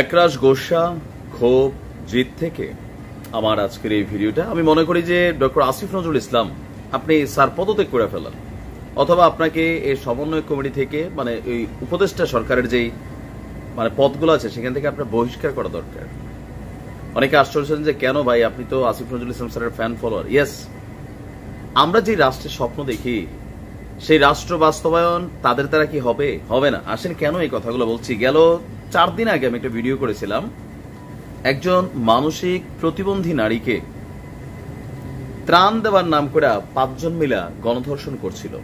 একরাশ গোসা ক্ষোভ জিত থেকে আমার আজকের এই ভিডিওটা আমি মনে করি যে ডক্টর আসিফ নজরুল ইসলাম আপনি স্যার পদত্যাগ করে ফেলেন অথবা আপনাকে এই সমন্বয় কমিটি থেকে মানে এই উপদেষ্টা সরকারের যেই মানে পদগুলো আছে সেখান থেকে আপনার বহিষ্কার করা দরকার অনেকে আশ্চর্য যে কেন ভাই আপনি তো আসিফ নজরুল ইসলাম স্যারের ফ্যান ফলোয়ার ইয়েস আমরা যে রাষ্ট্রের স্বপ্ন দেখি সেই রাষ্ট্র বাস্তবায়ন তাদের দ্বারা কি হবে হবে না আসেন কেন এই কথাগুলো বলছি গেল চার দিন আগে আমি একটা ভিডিও করেছিলাম একজন মানসিক প্রতিবন্ধী নারীকে ত্রাণ দেওয়ার নাম করে পাঁচজন মিলা গণধর্ষণ করছিল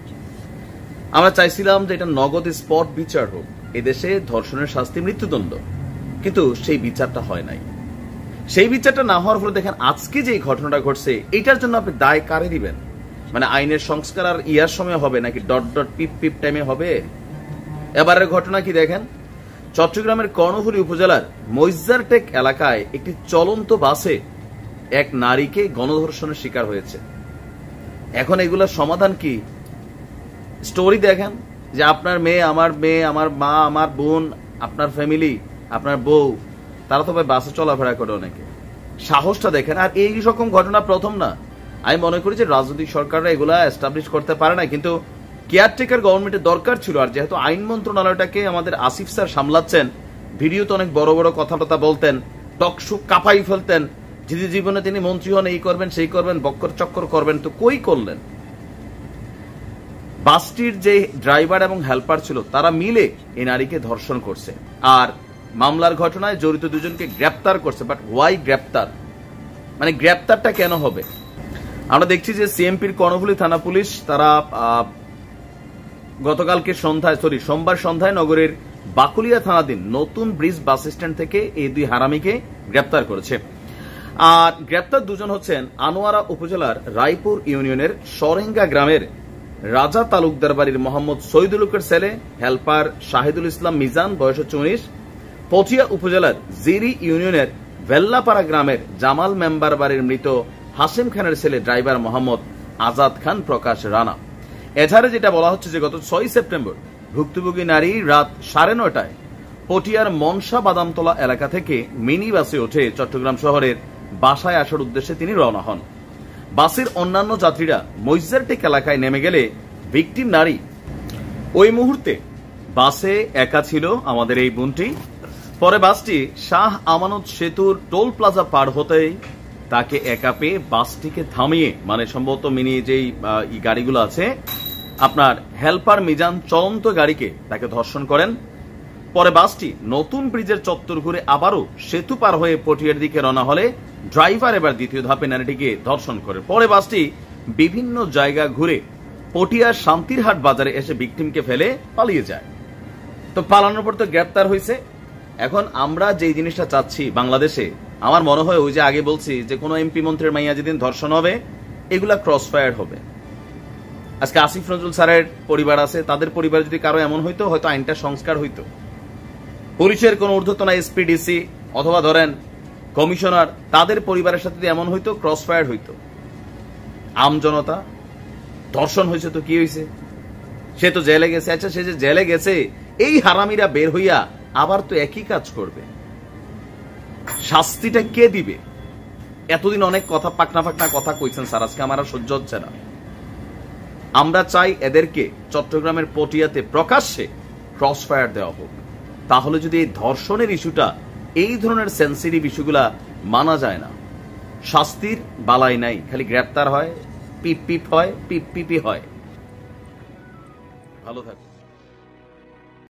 আমরা চাইছিলাম যে এটা নগদ স্পট বিচার হোক এদেশে ধর্ষণের শাস্তি মৃত্যুদণ্ড কিন্তু সেই বিচারটা হয় নাই সেই বিচারটা না হওয়ার ফলে দেখেন আজকে যে ঘটনাটা ঘটছে এটার জন্য আপনি দায় কারে দিবেন মানে আইনের সংস্কার আর ইয়ার সময় হবে নাকি ডট ডট পিপ পিপ টাইমে হবে এবারের ঘটনা কি দেখেন চট্টগ্রামের কর্ণফুলী উপজেলার মইজারটেক এলাকায় একটি চলন্ত বাসে এক নারীকে গণধর্ষণের শিকার হয়েছে এখন এগুলোর সমাধান কি স্টোরি দেখেন যে আপনার মেয়ে আমার মেয়ে আমার মা আমার বোন আপনার ফ্যামিলি আপনার বউ তারা তো ভাই বাসে চলাফেরা করে অনেকে সাহসটা দেখেন আর এই রকম ঘটনা প্রথম না আমি মনে করি যে রাজনৈতিক সরকাররা এগুলা এস্টাবলিশ করতে পারে না কিন্তু কেয়ারটেকার গভর্নমেন্টের দরকার ছিল আর যেহেতু আইন মন্ত্রণালয়টাকে আমাদের আসিফ স্যার সামলাচ্ছেন ভিডিওতে অনেক বড় বড় কথা টথা বলতেন টকশো কাপাই ফেলতেন যদি জীবনে তিনি মন্ত্রী হন এই করবেন সেই করবেন বক্কর চক্কর করবেন তো কই করলেন বাসটির যে ড্রাইভার এবং হেল্পার ছিল তারা মিলে এই নারীকে ধর্ষণ করছে আর মামলার ঘটনায় জড়িত দুজনকে গ্রেপ্তার করছে বাট ওয়াই গ্রেপ্তার মানে গ্রেপ্তারটা কেন হবে আমরা দেখছি যে সিএমপির কর্ণফুলি থানা পুলিশ তারা গতকালকে সন্ধ্যায় সরি সোমবার সন্ধ্যায় নগরের বাকুলিয়া থানাধীন নতুন ব্রিজ বাস স্ট্যান্ড থেকে এই দুই হারামিকে গ্রেপ্তার করেছে আর গ্রেপ্তার দুজন হচ্ছেন আনোয়ারা উপজেলার রায়পুর ইউনিয়নের সরেঙ্গা গ্রামের রাজা তালুকদার বাড়ির মোহাম্মদ সৈদুলুকের ছেলে হেল্পার শাহিদুল ইসলাম মিজান বয়স উনিশ পথিয়া উপজেলার জিরি ইউনিয়নের ভেল্লাপাড়া গ্রামের জামাল মেম্বার বাড়ির মৃত হাসিম খানের ছেলে ড্রাইভার মোহাম্মদ আজাদ খান প্রকাশ রানা এছাড়া যেটা বলা হচ্ছে যে গত ছয় সেপ্টেম্বর ভুক্তভোগী নারী রাত সাড়ে নটায় পটিয়ার মনসা বাদামতলা এলাকা থেকে মিনি বাসে ওঠে চট্টগ্রাম শহরের বাসায় আসার উদ্দেশ্যে তিনি রওনা হন বাসের অন্যান্য যাত্রীরা মইজারটেক এলাকায় নেমে গেলে ভিকটিম নারী ওই মুহূর্তে বাসে একা ছিল আমাদের এই বোনটি পরে বাসটি শাহ আমানত সেতুর টোল প্লাজা পার হতেই তাকে একা পেয়ে বাসটিকে থামিয়ে মানে সম্ভবত মিনি যেই গাড়িগুলো আছে আপনার হেল্পার মিজান চলন্ত গাড়িকে তাকে ধর্ষণ করেন পরে বাসটি নতুন ব্রিজের চত্বর ঘুরে আবারও সেতু পার হয়ে পটিয়ার দিকে রওনা হলে ড্রাইভার এবার দ্বিতীয় ধাপে নারীটিকে ধর্ষণ করে পরে বাসটি বিভিন্ন জায়গা ঘুরে পটিয়ার শান্তিরহাট বাজারে এসে বিক্টিমকে ফেলে পালিয়ে যায় তো পালানোর পর তো গ্রেপ্তার হয়েছে এখন আমরা যে জিনিসটা চাচ্ছি বাংলাদেশে আমার মনে হয় ওই যে আগে বলছি যে কোনো এমপি মন্ত্রীর মাইয়া যেদিন ধর্ষণ হবে এগুলা ক্রস ফায়ার হবে আজকে আসিফ নজরুল স্যারের পরিবার আছে তাদের পরিবার যদি কারো এমন হইতো হয়তো আইনটা সংস্কার হইতো পুলিশের কোন ঊর্ধ্বতন এসপিডিসি অথবা ধরেন কমিশনার তাদের পরিবারের সাথে যদি এমন হইতো ক্রস ফায়ার হইতো আম জনতা ধর্ষণ হয়েছে তো কি হয়েছে সে তো জেলে গেছে আচ্ছা সে যে জেলে গেছে এই হারামিরা বের হইয়া আবার তো একই কাজ করবে শাস্তিটা কে দিবে এতদিন অনেক কথা পাকনা পাকনা কথা কইছেন স্যার আজকে আমার সহ্য হচ্ছে না আমরা চাই এদেরকে চট্টগ্রামের পটিয়াতে প্রকাশ্যে ক্রস ফায়ার দেওয়া হোক তাহলে যদি এই ধর্ষণের ইস্যুটা এই ধরনের সেন্সিটিভ ইস্যুগুলা মানা যায় না শাস্তির বালাই নাই খালি গ্রেপ্তার হয় পিপ পিপ হয় পিপ পিপি হয় ভালো থাকুন